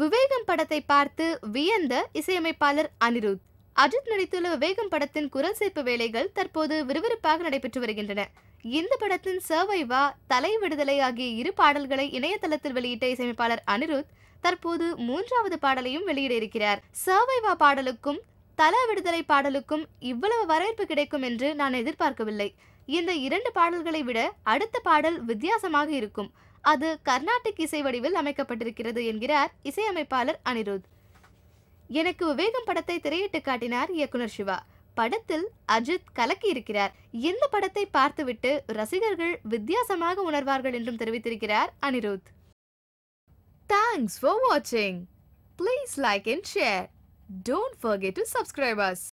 விவேகம் படத்தை பார்த்து வியந்த இசையமைப்பாளர் அனிருத் அஜித் நடித்துள்ள விவேகம் படத்தின் குரல் சேர்ப்பு வேலைகள் தற்போது விறுவிறுப்பாக நடைபெற்று வருகின்றன இந்த படத்தின் சர்வைவா தலை விடுதலை ஆகிய இரு பாடல்களை இணையதளத்தில் வெளியிட்ட இசையமைப்பாளர் அனிருத் தற்போது மூன்றாவது பாடலையும் வெளியிட இருக்கிறார் சர்வைவா பாடலுக்கும் தல விடுதலை பாடலுக்கும் இவ்வளவு வரவேற்பு கிடைக்கும் என்று நான் எதிர்பார்க்கவில்லை இந்த இரண்டு பாடல்களை விட அடுத்த பாடல் வித்தியாசமாக இருக்கும் அது கர்நாடிக் இசை வடிவில் அமைக்கப்பட்டிருக்கிறது என்கிறார் இசையமைப்பாளர் அனிருத் எனக்கு விவேகம் படத்தை திரையிட்டு காட்டினார் இயக்குனர் சிவா படத்தில் அஜித் கலக்கி இருக்கிறார் இந்த படத்தை பார்த்துவிட்டு ரசிகர்கள் வித்தியாசமாக உணர்வார்கள் என்றும் தெரிவித்திருக்கிறார் அனிருத் தேங்க்ஸ் ஃபார் வாட்சிங் please like and share Don't forget to subscribe us.